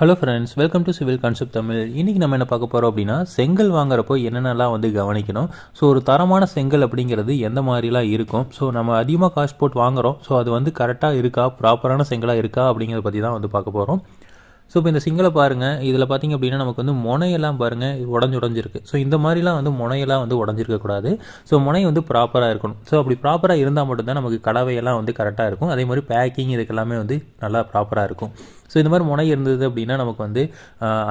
hello friends welcome to civil concept Tamil இன்றைக்கி நம்ம என்ன பார்க்க போகிறோம் அப்படின்னா செங்கல் வாங்குறப்போ என்னென்னலாம் வந்து கவனிக்கணும் ஸோ ஒரு தரமான செங்கல் அப்படிங்கிறது எந்த மாதிரிலாம் இருக்கும் ஸோ நம்ம அதிகமாக காஸ்ட் போட்டு வாங்குகிறோம் ஸோ அது வந்து கரெக்டாக இருக்கா ப்ராப்பரான செங்கலாக இருக்கா அப்படிங்கிறத பற்றி தான் வந்து பார்க்க போகிறோம் ஸோ இப்போ இந்த செங்கலை பாருங்கள் இதில் பார்த்தீங்க அப்படின்னா நமக்கு வந்து முனையெல்லாம் பாருங்கள் உடஞ்சு உடஞ்சிருக்கு ஸோ இந்த மாதிரிலாம் வந்து முனையெல்லாம் வந்து உடஞ்சிருக்கக்கூடாது ஸோ முனை வந்து ப்ராப்பராக இருக்கணும் ஸோ அப்படி ப்ராப்பராக இருந்தால் மட்டும்தான் நமக்கு கடவையெல்லாம் வந்து கரெக்டாக இருக்கும் அதே மாதிரி பேக்கிங் இதுக்கெல்லாமே வந்து நல்லா ப்ராப்பராக இருக்கும் ஸோ இந்த மாதிரி முனை இருந்தது அப்படின்னா நமக்கு வந்து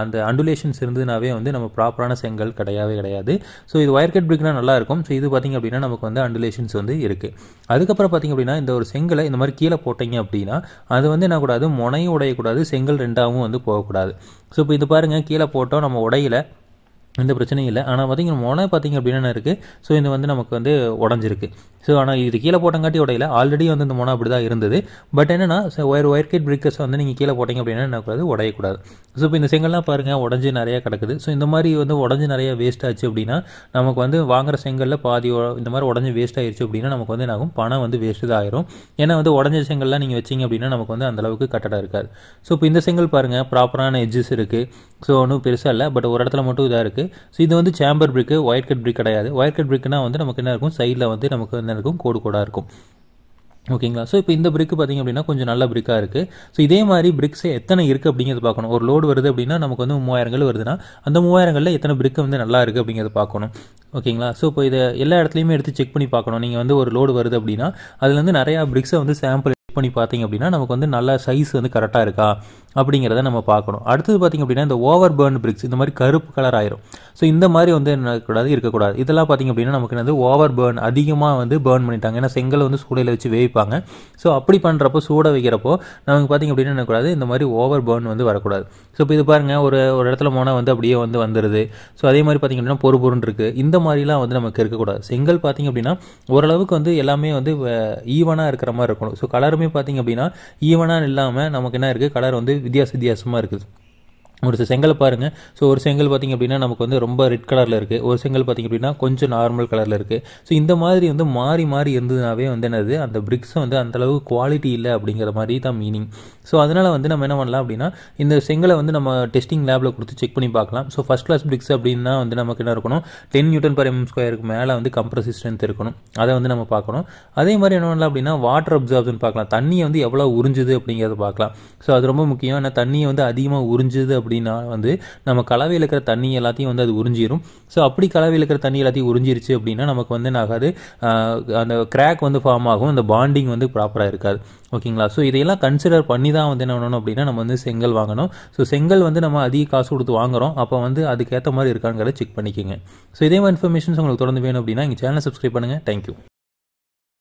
அந்த அண்டுலேஷன்ஸ் இருந்ததுனாவே வந்து நம்ம ப்ராப்பரான செங்கல் கிடையவே கிடையாது ஸோ இது ஒயர் கட் பிரிக்னா நல்லாயிருக்கும் ஸோ இது பார்த்திங்க அப்படின்னா நமக்கு வந்து அண்டுலேஷன்ஸ் வந்து இருக்குது அதுக்கப்புறம் பார்த்திங்க அப்படின்னா இந்த ஒரு செங்கலை இந்த மாதிரி கீழே போட்டிங்க அப்படின்னா அது வந்து என்ன கூடாது முனையும் உடையக்கூடாது செங்கல் ரெண்டாகவும் வந்து போகக்கூடாது ஸோ இப்போ இது பாருங்கள் கீழே போட்டோம் நம்ம உடையில எந்த பிரச்சனையும் இல்லை ஆனால் பார்த்தீங்கன்னா முனை பார்த்திங்க அப்படின்னா இருக்குது ஸோ இது வந்து நமக்கு வந்து உடஞ்சிருக்கு ஸோ ஆனால் இது கீழே போட்டங்காட்டி உடையில ஆல்ரெடி வந்து இந்த முனை அப்படி தான் இருந்தது பட் என்னென்னா ஒயர் ஒயர் கேட் பிரிக்கர்ஸ் வந்து நீங்கள் கீழே போட்டிங்க அப்படின்னா என்னக்கூடாது உடையக்கூடாது ஸோ இப்போ இந்த செங்கல்லாம் பாருங்கள் உடஞ்சி நிறையா கிடக்குது ஸோ இந்த மாதிரி வந்து உடஞ்சி நிறையா வேஸ்ட் ஆச்சு அப்படின்னா நமக்கு வந்து வாங்குற செங்கலில் பாதி இந்த மாதிரி உடஞ்சி வேஸ்ட் ஆயிடுச்சு அப்படின்னா நமக்கு வந்து என்னாகும் பணம் வந்து வேஸ்ட்டு தான் ஆயிரும் ஏன்னா வந்து உடஞ்ச செங்கல்லாம் நீங்கள் வச்சிங்க அப்படின்னா நமக்கு வந்து அந்தளவுக்கு கட்டடம் இருக்காது ஸோ இப்போ இந்த செங்கல் பாருங்கள் ப்ராப்பரான எஜ்ஜஸ் இருக்குது ஸோ ஒன்றும் பெருசாக இல்லை பட் ஒரு இடத்துல மட்டும் இதாக இருக்குது ஸோ இது வந்து chamber brick wire cut brick கிடையாது ஒயர் கட் பிரிக்குனா வந்து நமக்கு என்ன இருக்கும் சைடில் வந்து நமக்கு என்ன இருக்கும் கோடு கோடாக இருக்கும் ஓகேங்களா ஸோ இப்போ இந்த பிரிக்கு பார்த்திங்க அப்படின்னா கொஞ்சம் நல்ல பிரிக்காக இருக்குது ஸோ இதே மாதிரி பிரிக்ஸ் எத்தனை இருக்குது அப்படிங்கிறது பார்க்கணும் ஒரு லோடு வருது அப்படின்னா நமக்கு வந்து மூவாயிரங்கள் வருதுன்னா அந்த மூவாயிரங்களில் எத்தனை பிரிக்கு வந்து நல்லா இருக்குது அப்படிங்கிறத பார்க்கணும் ஓகேங்களா ஸோ இப்போ இதை எல்லா இடத்துலையுமே எடுத்து செக் பண்ணி பார்க்கணும் நீங்கள் வந்து ஒரு லோடு வருது அப்படின்னா அதுலேருந்து நிறையா பிரிக்ஸை வந்து சாம்பிள் பண்ணி பார்த்தீங்க அப்படின்னா நமக்கு வந்து நல்ல சைஸ் வந்து கரெக்டாக இருக்கா அப்படிங்கிறத நம்ம பார்க்கணும் அடுத்தது பார்த்திங்க அப்படின்னா இந்த ஓவர் பேர்ன் பிரிக்ஸ் இந்த மாதிரி கருப்பு கலர் ஆயிரும் ஸோ இந்த மாதிரி வந்து என்னக்கூடாது இருக்கக்கூடாது இதெல்லாம் பார்த்திங்க அப்படின்னா நமக்கு வந்து ஓவர் பேர்ன் அதிகமாக வந்து பேர்ன் பண்ணிட்டாங்க ஏன்னா செங்கலை வந்து சூடையில் வச்சு வேவிப்பாங்க ஸோ அப்படி பண்ணுறப்போ சூட வைக்கிறப்போ நமக்கு பார்த்திங்க அப்படின்னா என்னக்கூடாது இந்த மாதிரி ஓவர் பேர்ன் வந்து வரக்கூடாது ஸோ இப்போ இது பாருங்கள் ஒரு ஒரு இடத்துல போனால் வந்து அப்படியே வந்து வந்துடுது ஸோ அதே மாதிரி பார்த்திங்க அப்படின்னா பொறு இருக்குது இந்த மாதிரிலாம் வந்து நமக்கு இருக்கக்கூடாது செங்கல் பார்த்திங்க அப்படின்னா ஓரளவுக்கு வந்து எல்லாமே வந்து ஈவனாக இருக்கிற மாதிரி இருக்கணும் ஸோ கலருமே பார்த்திங்க அப்படின்னா ஈவனாக இல்லாமல் நமக்கு என்ன இருக்குது கலர் வந்து வித்தியாச வித்தியாசமாக இருக்குது ஒரு செங்கல் பாருங்கள் ஸோ ஒரு செங்கல் பார்த்திங்க அப்படின்னா நமக்கு வந்து ரொம்ப ரெட் கலரில் இருக்குது ஒரு செங்கல் பார்த்திங்க அப்படின்னா கொஞ்சம் நார்மல் கலரில் இருக்குது ஸோ இந்த மாதிரி வந்து மாறி மாறி இருந்ததுனாவே வந்து என்னது அந்த பிரிக்ஸ் வந்து அந்தளவு குவாலிட்டி இல்லை அப்படிங்கிற மாதிரி தான் மீனிங் ஸோ அதனால் வந்து நம்ம என்ன பண்ணலாம் அப்படின்னா இந்த செங்கலை வந்து நம்ம டெஸ்டிங் லேபில் கொடுத்து செக் பண்ணி பார்க்கலாம் ஸோ ஃபஸ்ட் கிளாஸ் பிரிக்ஸ் அப்படின்னா வந்து நமக்கு என்ன இருக்கணும் டென் நியூட்டன் பர் எம் ஸ்கொயருக்கு மேலே வந்து ஸ்ட்ரென்த் இருக்கணும் அதை வந்து நம்ம பார்க்கணும் அதே மாதிரி என்ன பண்ணலாம் அப்படின்னா வாட்டர் அப்சார்ப்ஷன் பார்க்கலாம் தண்ணியை வந்து எவ்வளோ உறிஞ்சுது அப்படிங்கிறத பார்க்கலாம் ஸோ அது ரொம்ப முக்கியம் ஏன்னா தண்ணியை வந்து அதிகமாக உறிஞ்சுது அப்படின்னா வந்து நம்ம கலவையில் இருக்கிற தண்ணி எல்லாத்தையும் வந்து அது உறிஞ்சிரும் ஸோ அப்படி கலவையில் இருக்கிற தண்ணி எல்லாத்தையும் உறிஞ்சிருச்சு அப்படின்னா நமக்கு வந்து ஆகாது அந்த கிராக் வந்து ஃபார்ம் ஆகும் அந்த பாண்டிங் வந்து ப்ராப்பராக இருக்காது ஓகேங்களா ஸோ இதையெல்லாம் கன்சிடர் பண்ணி தான் வந்து என்ன பண்ணணும் அப்படின்னா நம்ம வந்து செங்கல் வாங்கணும் ஸோ செங்கல் வந்து நம்ம அதிக காசு கொடுத்து வாங்குறோம் அப்போ வந்து அதுக்கேற்ற மாதிரி இருக்காங்கிறத செக் பண்ணிக்கோங்க ஸோ இதே மாதிரி இன்ஃபர்மேஷன்ஸ் உங்களுக்கு தொடர்ந்து வேணும் அப்படின்னா எங்கள் சேனலை சப்ஸ்கிரைப் பண்ணுங்கள் தேங்க்யூ